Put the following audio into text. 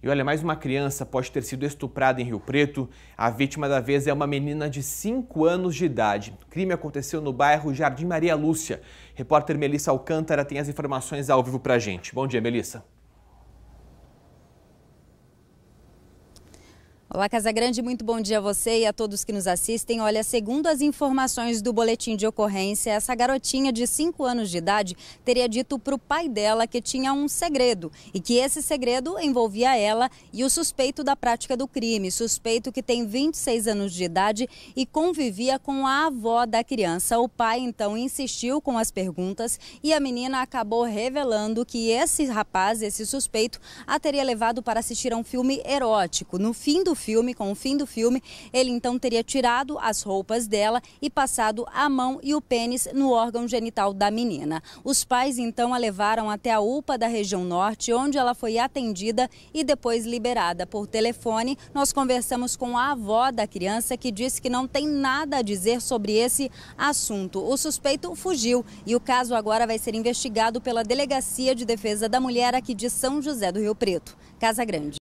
E olha, mais uma criança pode ter sido estuprada em Rio Preto. A vítima da vez é uma menina de 5 anos de idade. O crime aconteceu no bairro Jardim Maria Lúcia. Repórter Melissa Alcântara tem as informações ao vivo pra gente. Bom dia, Melissa. Olá, Casa Grande, muito bom dia a você e a todos que nos assistem. Olha, segundo as informações do boletim de ocorrência, essa garotinha de 5 anos de idade teria dito para o pai dela que tinha um segredo e que esse segredo envolvia ela e o suspeito da prática do crime, suspeito que tem 26 anos de idade e convivia com a avó da criança. O pai então insistiu com as perguntas e a menina acabou revelando que esse rapaz, esse suspeito, a teria levado para assistir a um filme erótico. No fim do filme, com o fim do filme, ele então teria tirado as roupas dela e passado a mão e o pênis no órgão genital da menina. Os pais então a levaram até a UPA da região norte, onde ela foi atendida e depois liberada por telefone. Nós conversamos com a avó da criança que disse que não tem nada a dizer sobre esse assunto. O suspeito fugiu e o caso agora vai ser investigado pela Delegacia de Defesa da Mulher aqui de São José do Rio Preto. Casa Grande.